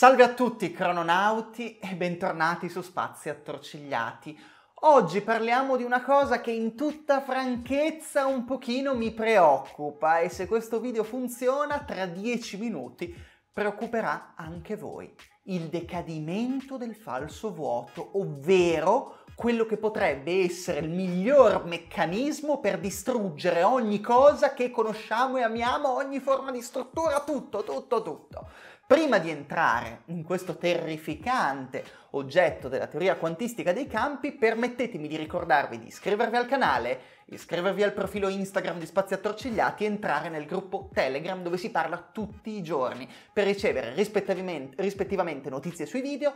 Salve a tutti crononauti e bentornati su Spazi Attorcigliati. Oggi parliamo di una cosa che in tutta franchezza un pochino mi preoccupa e se questo video funziona tra dieci minuti preoccuperà anche voi. Il decadimento del falso vuoto, ovvero quello che potrebbe essere il miglior meccanismo per distruggere ogni cosa che conosciamo e amiamo, ogni forma di struttura, tutto, tutto, tutto. Prima di entrare in questo terrificante oggetto della teoria quantistica dei campi, permettetemi di ricordarvi di iscrivervi al canale, iscrivervi al profilo Instagram di Spazi Attorcigliati e entrare nel gruppo Telegram dove si parla tutti i giorni per ricevere rispettivamente, rispettivamente notizie sui video,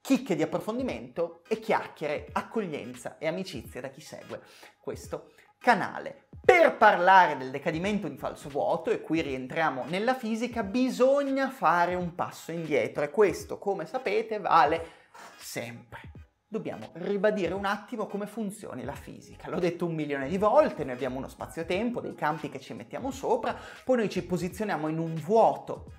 chicche di approfondimento e chiacchiere, accoglienza e amicizia da chi segue questo canale. Per parlare del decadimento di falso vuoto, e qui rientriamo nella fisica, bisogna fare un passo indietro e questo, come sapete, vale sempre. Dobbiamo ribadire un attimo come funzioni la fisica. L'ho detto un milione di volte, noi abbiamo uno spazio-tempo, dei campi che ci mettiamo sopra, poi noi ci posizioniamo in un vuoto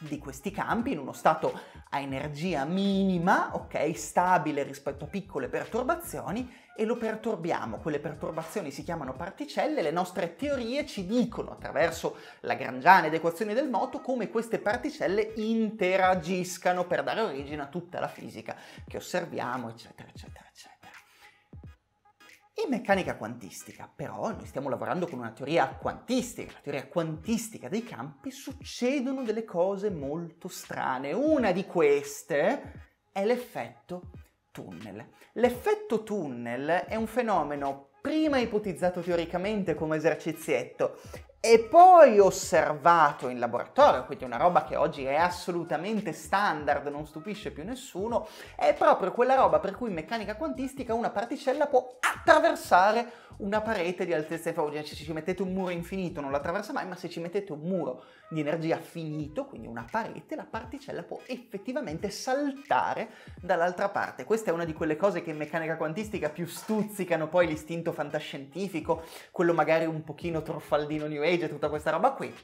di questi campi in uno stato a energia minima, ok, stabile rispetto a piccole perturbazioni e lo perturbiamo. Quelle perturbazioni si chiamano particelle, le nostre teorie ci dicono attraverso la Grangiana ed equazioni del moto come queste particelle interagiscano per dare origine a tutta la fisica che osserviamo, eccetera, eccetera, eccetera. In meccanica quantistica, però, noi stiamo lavorando con una teoria quantistica, la teoria quantistica dei campi, succedono delle cose molto strane. Una di queste è l'effetto tunnel. L'effetto tunnel è un fenomeno prima ipotizzato teoricamente come esercizietto e poi osservato in laboratorio, quindi una roba che oggi è assolutamente standard, non stupisce più nessuno, è proprio quella roba per cui in meccanica quantistica una particella può attraversare una parete di altezza infrarossa, cioè, se ci mettete un muro infinito non la attraversa mai, ma se ci mettete un muro di energia finito, quindi una parete, la particella può effettivamente saltare dall'altra parte. Questa è una di quelle cose che in meccanica quantistica più stuzzicano poi l'istinto fantascientifico, quello magari un pochino truffaldino new age, homepage tutta questa roba qui,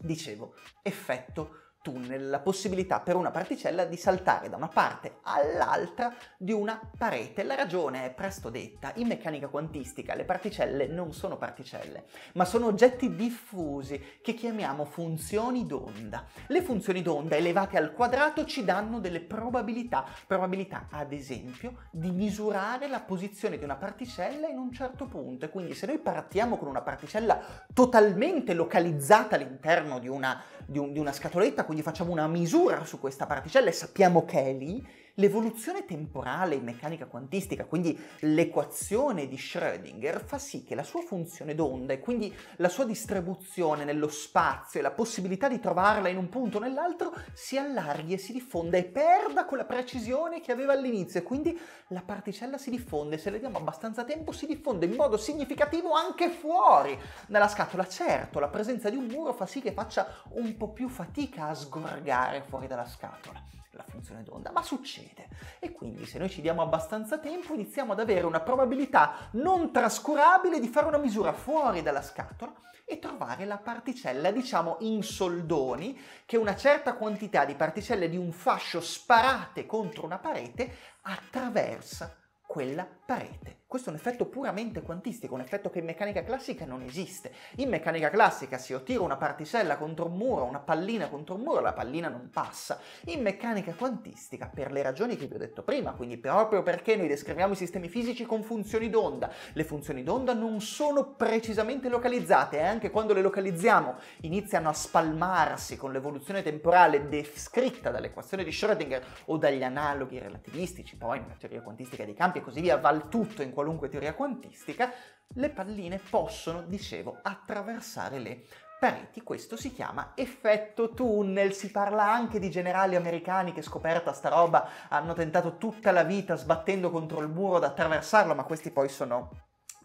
dicevo, effetto tunnel la possibilità per una particella di saltare da una parte all'altra di una parete. La ragione è presto detta, in meccanica quantistica le particelle non sono particelle, ma sono oggetti diffusi che chiamiamo funzioni d'onda. Le funzioni d'onda elevate al quadrato ci danno delle probabilità, probabilità ad esempio di misurare la posizione di una particella in un certo punto e quindi se noi partiamo con una particella totalmente localizzata all'interno di una, di un, di una scatoletta, quindi facciamo una misura su questa particella e sappiamo che è lì, L'evoluzione temporale in meccanica quantistica, quindi l'equazione di Schrödinger, fa sì che la sua funzione d'onda e quindi la sua distribuzione nello spazio e la possibilità di trovarla in un punto o nell'altro si allarghi e si diffonda e perda quella precisione che aveva all'inizio e quindi la particella si diffonde, se le diamo abbastanza tempo si diffonde in modo significativo anche fuori dalla scatola. Certo, la presenza di un muro fa sì che faccia un po' più fatica a sgorgare fuori dalla scatola la funzione d'onda, ma succede. E quindi se noi ci diamo abbastanza tempo iniziamo ad avere una probabilità non trascurabile di fare una misura fuori dalla scatola e trovare la particella, diciamo in soldoni, che una certa quantità di particelle di un fascio sparate contro una parete attraversa quella parete questo è un effetto puramente quantistico, un effetto che in meccanica classica non esiste. In meccanica classica se io tiro una particella contro un muro, una pallina contro un muro, la pallina non passa. In meccanica quantistica, per le ragioni che vi ho detto prima, quindi proprio perché noi descriviamo i sistemi fisici con funzioni d'onda, le funzioni d'onda non sono precisamente localizzate e eh, anche quando le localizziamo iniziano a spalmarsi con l'evoluzione temporale descritta dall'equazione di Schrödinger o dagli analoghi relativistici, poi nella teoria quantistica dei campi e così via, va tutto in qualunque qualunque teoria quantistica, le palline possono, dicevo, attraversare le pareti. Questo si chiama effetto tunnel. Si parla anche di generali americani che scoperta sta roba hanno tentato tutta la vita sbattendo contro il muro ad attraversarlo, ma questi poi sono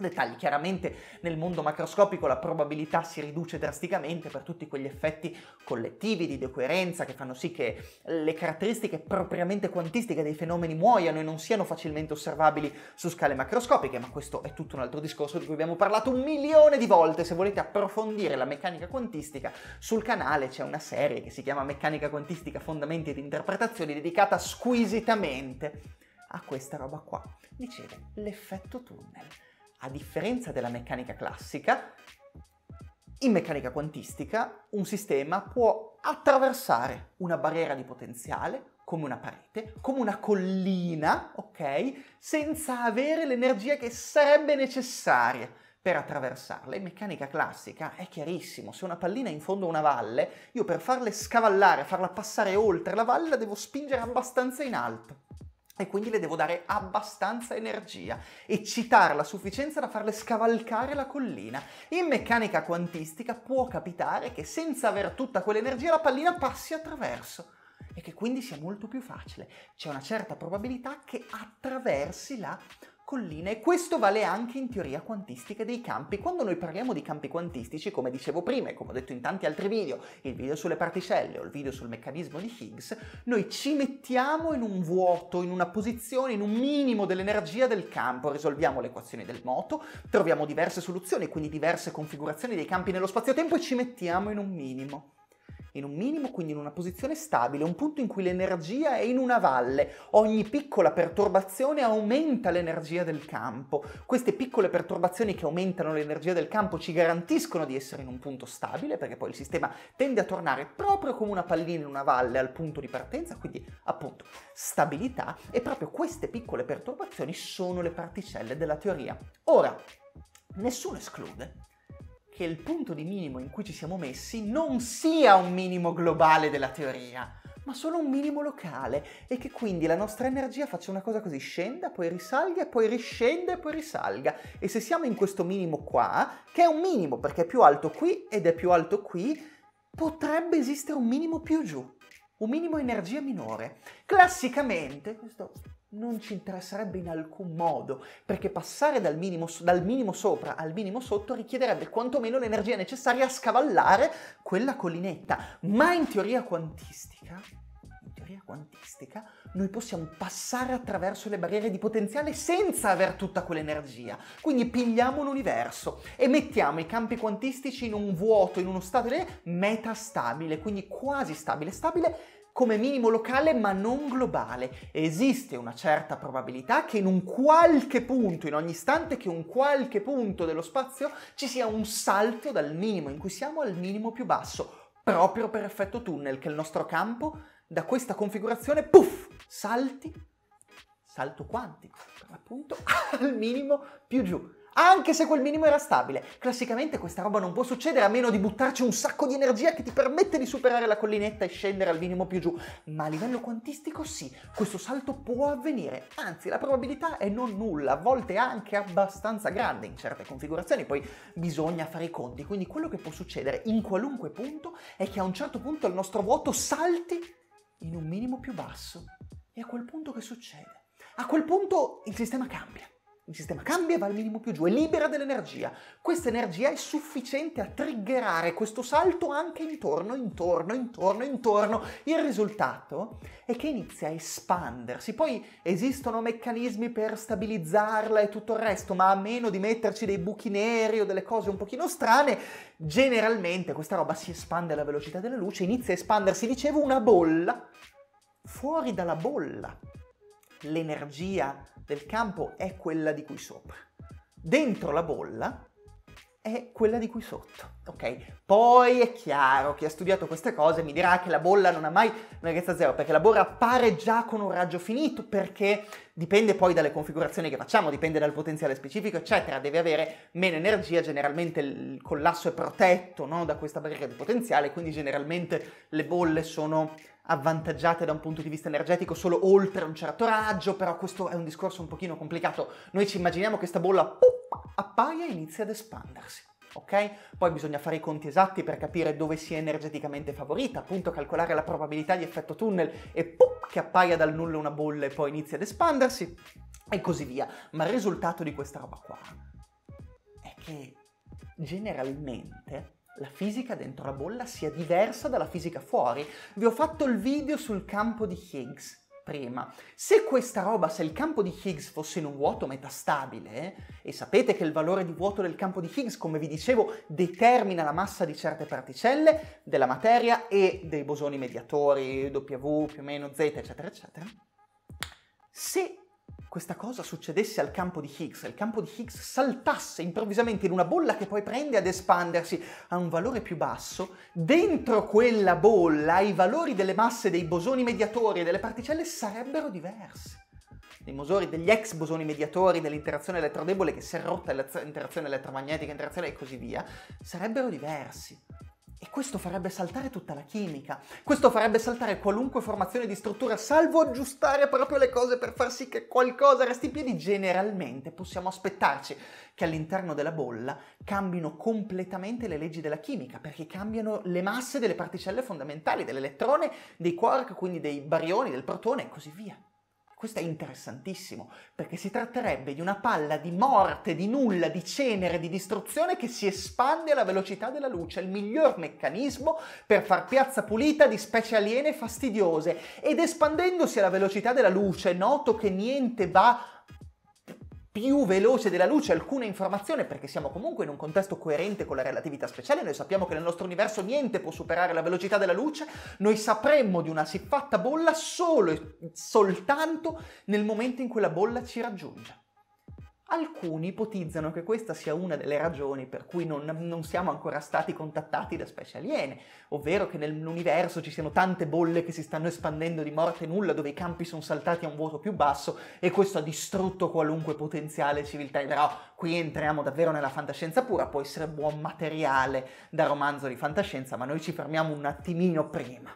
Dettagli, chiaramente nel mondo macroscopico la probabilità si riduce drasticamente per tutti quegli effetti collettivi di decoerenza che fanno sì che le caratteristiche propriamente quantistiche dei fenomeni muoiano e non siano facilmente osservabili su scale macroscopiche, ma questo è tutto un altro discorso di cui abbiamo parlato un milione di volte. Se volete approfondire la meccanica quantistica, sul canale c'è una serie che si chiama Meccanica quantistica, fondamenti ed interpretazioni dedicata squisitamente a questa roba qua. Dicevo, l'effetto tunnel a differenza della meccanica classica, in meccanica quantistica un sistema può attraversare una barriera di potenziale, come una parete, come una collina, ok? Senza avere l'energia che sarebbe necessaria per attraversarla. In meccanica classica è chiarissimo, se una pallina è in fondo a una valle, io per farla scavallare, farla passare oltre la valle, la devo spingere abbastanza in alto e quindi le devo dare abbastanza energia, eccitarla a sufficienza da farle scavalcare la collina. In meccanica quantistica può capitare che senza aver tutta quell'energia la pallina passi attraverso e che quindi sia molto più facile. C'è una certa probabilità che attraversi la colline. E questo vale anche in teoria quantistica dei campi. Quando noi parliamo di campi quantistici, come dicevo prima e come ho detto in tanti altri video, il video sulle particelle o il video sul meccanismo di Higgs, noi ci mettiamo in un vuoto, in una posizione, in un minimo dell'energia del campo, risolviamo le equazioni del moto, troviamo diverse soluzioni, quindi diverse configurazioni dei campi nello spazio-tempo e ci mettiamo in un minimo in un minimo, quindi in una posizione stabile, un punto in cui l'energia è in una valle. Ogni piccola perturbazione aumenta l'energia del campo. Queste piccole perturbazioni che aumentano l'energia del campo ci garantiscono di essere in un punto stabile, perché poi il sistema tende a tornare proprio come una pallina in una valle al punto di partenza, quindi appunto stabilità e proprio queste piccole perturbazioni sono le particelle della teoria. Ora, nessuno esclude che il punto di minimo in cui ci siamo messi non sia un minimo globale della teoria, ma solo un minimo locale e che quindi la nostra energia faccia una cosa così, scenda, poi risalga, poi riscende, poi risalga. E se siamo in questo minimo qua, che è un minimo perché è più alto qui ed è più alto qui, potrebbe esistere un minimo più giù, un minimo energia minore. Classicamente, questo non ci interesserebbe in alcun modo, perché passare dal minimo, dal minimo, sopra al minimo sotto richiederebbe quantomeno l'energia necessaria a scavallare quella collinetta. Ma in teoria quantistica, in teoria quantistica, noi possiamo passare attraverso le barriere di potenziale senza aver tutta quell'energia. Quindi pigliamo l'universo e mettiamo i campi quantistici in un vuoto, in uno stato metastabile, quindi quasi stabile, stabile come minimo locale ma non globale. Esiste una certa probabilità che in un qualche punto, in ogni istante, che un qualche punto dello spazio ci sia un salto dal minimo in cui siamo al minimo più basso, proprio per effetto tunnel, che il nostro campo da questa configurazione, puff, salti, salto quantico, per l'appunto, al minimo più giù anche se quel minimo era stabile. Classicamente questa roba non può succedere a meno di buttarci un sacco di energia che ti permette di superare la collinetta e scendere al minimo più giù, ma a livello quantistico sì, questo salto può avvenire, anzi la probabilità è non nulla, a volte anche abbastanza grande in certe configurazioni, poi bisogna fare i conti, quindi quello che può succedere in qualunque punto è che a un certo punto il nostro vuoto salti in un minimo più basso e a quel punto che succede? A quel punto il sistema cambia il sistema cambia e va al minimo più giù, è libera dell'energia. Questa energia è sufficiente a triggerare questo salto anche intorno, intorno, intorno, intorno. Il risultato è che inizia a espandersi. Poi esistono meccanismi per stabilizzarla e tutto il resto, ma a meno di metterci dei buchi neri o delle cose un pochino strane, generalmente questa roba si espande alla velocità della luce, inizia a espandersi, dicevo, una bolla fuori dalla bolla. L'energia del campo è quella di qui sopra. Dentro la bolla è quella di qui sotto, ok? Poi è chiaro, chi ha studiato queste cose mi dirà che la bolla non ha mai una lunghezza zero, perché la bolla appare già con un raggio finito, perché dipende poi dalle configurazioni che facciamo, dipende dal potenziale specifico, eccetera, deve avere meno energia, generalmente il collasso è protetto no, da questa barriera di potenziale, quindi generalmente le bolle sono avvantaggiate da un punto di vista energetico solo oltre un certo raggio, però questo è un discorso un pochino complicato. Noi ci immaginiamo che questa bolla pop, appaia e inizia ad espandersi. Ok? Poi bisogna fare i conti esatti per capire dove sia energeticamente favorita, appunto calcolare la probabilità di effetto tunnel e pop, che appaia dal nulla una bolla e poi inizia ad espandersi e così via. Ma il risultato di questa roba qua è che generalmente la fisica dentro la bolla sia diversa dalla fisica fuori. Vi ho fatto il video sul campo di Higgs prima. Se questa roba, se il campo di Higgs fosse in un vuoto metastabile, e sapete che il valore di vuoto del campo di Higgs, come vi dicevo, determina la massa di certe particelle, della materia e dei bosoni mediatori W più o meno Z, eccetera, eccetera. Se questa cosa succedesse al campo di Higgs, il campo di Higgs saltasse improvvisamente in una bolla che poi prende ad espandersi a un valore più basso, dentro quella bolla i valori delle masse dei bosoni mediatori e delle particelle sarebbero diversi. Dei mosori, degli ex bosoni mediatori dell'interazione elettrodebole che si è rotta, interazione elettromagnetica, interazione e così via, sarebbero diversi. E questo farebbe saltare tutta la chimica, questo farebbe saltare qualunque formazione di struttura, salvo aggiustare proprio le cose per far sì che qualcosa resti in piedi. Generalmente possiamo aspettarci che all'interno della bolla cambino completamente le leggi della chimica, perché cambiano le masse delle particelle fondamentali, dell'elettrone, dei quark, quindi dei barioni, del protone e così via. Questo è interessantissimo, perché si tratterebbe di una palla di morte, di nulla, di cenere, di distruzione che si espande alla velocità della luce, il miglior meccanismo per far piazza pulita di specie aliene fastidiose. Ed espandendosi alla velocità della luce, noto che niente va più veloce della luce alcuna informazione, perché siamo comunque in un contesto coerente con la relatività speciale, noi sappiamo che nel nostro universo niente può superare la velocità della luce, noi sapremmo di una siffatta bolla solo e soltanto nel momento in cui la bolla ci raggiunge. Alcuni ipotizzano che questa sia una delle ragioni per cui non, non, siamo ancora stati contattati da specie aliene, ovvero che nell'universo ci siano tante bolle che si stanno espandendo di morte nulla dove i campi sono saltati a un vuoto più basso e questo ha distrutto qualunque potenziale civiltà. E però qui entriamo davvero nella fantascienza pura, può essere buon materiale da romanzo di fantascienza, ma noi ci fermiamo un attimino prima.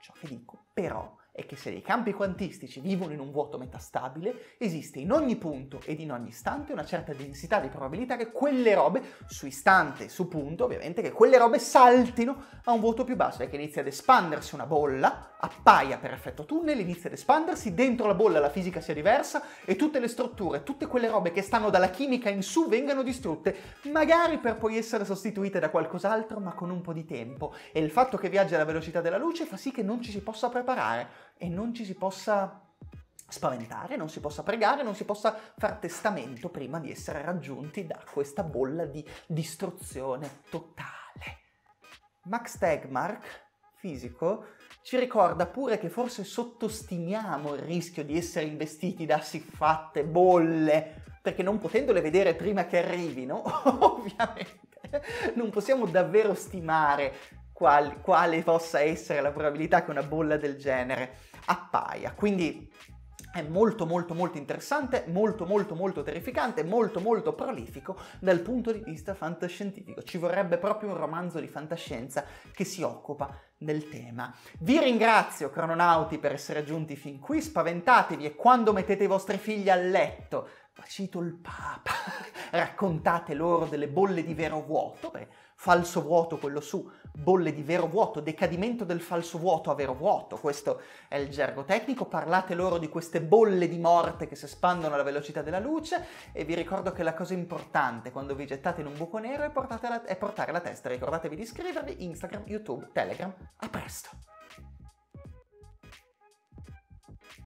Ciò che dico però è che se dei campi quantistici vivono in un vuoto metastabile, esiste in ogni punto ed in ogni istante una certa densità di probabilità che quelle robe, su istante e su punto ovviamente, che quelle robe saltino a un vuoto più basso e che inizia ad espandersi una bolla, appaia per effetto tunnel, inizia ad espandersi, dentro la bolla la fisica sia diversa e tutte le strutture, tutte quelle robe che stanno dalla chimica in su vengano distrutte, magari per poi essere sostituite da qualcos'altro ma con un po' di tempo. E il fatto che viaggia alla velocità della luce fa sì che non ci si possa preparare e non ci si possa spaventare, non si possa pregare, non si possa far testamento prima di essere raggiunti da questa bolla di distruzione totale. Max Tegmark, fisico, ci ricorda pure che forse sottostimiamo il rischio di essere investiti da siffatte bolle, perché non potendole vedere prima che arrivino, ovviamente, non possiamo davvero stimare qual- quale possa essere la probabilità che una bolla del genere appaia. Quindi è molto molto molto interessante, molto molto molto terrificante, molto molto prolifico dal punto di vista fantascientifico. Ci vorrebbe proprio un romanzo di fantascienza che si occupa del tema. Vi ringrazio crononauti per essere giunti fin qui, spaventatevi e quando mettete i vostri figli a letto, ma cito il Papa raccontate loro delle bolle di vero vuoto, beh, falso vuoto quello su, bolle di vero vuoto, decadimento del falso vuoto a vero vuoto, questo è il gergo tecnico, parlate loro di queste bolle di morte che si espandono alla velocità della luce e vi ricordo che la cosa importante quando vi gettate in un buco nero è, la, è portare la testa, ricordatevi di iscrivervi, Instagram, YouTube, Telegram, a presto!